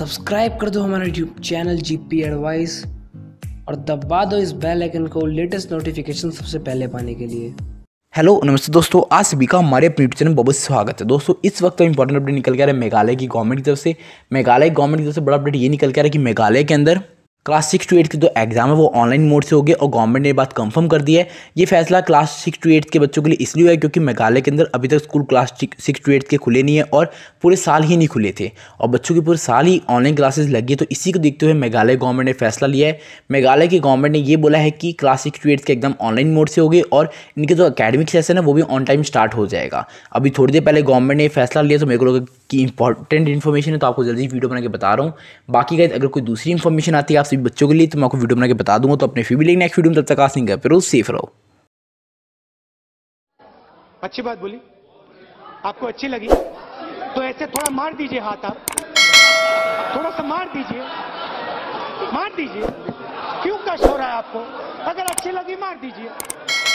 subscribe कर दो हमारा YouTube channel G P advice और दबा दो इस बेल आइकन को लेटेस्ट नोटिफिकेशन सबसे पहले पाने के लिए हेलो नमस्ते दोस्तों आज सभी का हमारे अपने यूट्यूब चैनल बहुत स्वागत है दोस्तों इस वक्त इंपॉर्टेंट तो अपडेट निकल गया है मेघालय की गवर्नमेंट की तरफ से मेघालय गवर्नमेंट की तरफ से बड़ा अपडेट ये निकल गया है कि मेघालय के अंदर क्लास सिक्स टू एट के जो तो एग्ज़ाम है वो ऑनलाइन मोड से होगी और गवर्नमेंट ने बात कंफर्म कर दी है ये फैसला क्लास सिक्स टू एट्थ के बच्चों के लिए इसलिए हुआ है क्योंकि मेघालय के अंदर अभी तक school class six to eighth के खुले नहीं है और पूरे साल ही नहीं खुले थे और बच्चों के पूरे साल ही ऑनलाइन क्लासेज लगी है तो इसी को देखते हुए मेघालय गवर्नमेंट ने फैसला लिया है मेघालय की गवर्नमेंट ने यह बोला है कि क्लास सिक्स टू एट्थ के एग्जाम ऑनलाइन मोड से हो गए और इनके जो अकेडमिक सेशन है वो भी ऑन टाइम स्टार्ट हो जाएगा अभी थोड़ी देर पहले गवर्नमेंट ने फैसला लिया तो मेरे को की इंपॉर्टेंट इन्फॉर्मेशन है तो आपको जल्दी वीडियो बना के बता रहा हूँ बाकी का अगर कोई दूसरी इन्फॉर्मेशन आती है आप सभी बच्चों के लिए तो मैं आपको वीडियो बना के बता दूँगा तो अपने फिर भी लेकिन नेक्स्ट वीडियो में तब तक आसिंग कर फिर सेफ रहो अच्छी बात बोली आपको अच्छी लगी तो ऐसे थोड़ा मार दीजिए हाथ आप थोड़ा सा मार दीजिए मार दीजिए क्यों कष्ट हो रहा है आपको अगर अच्छी लगी मार दीजिए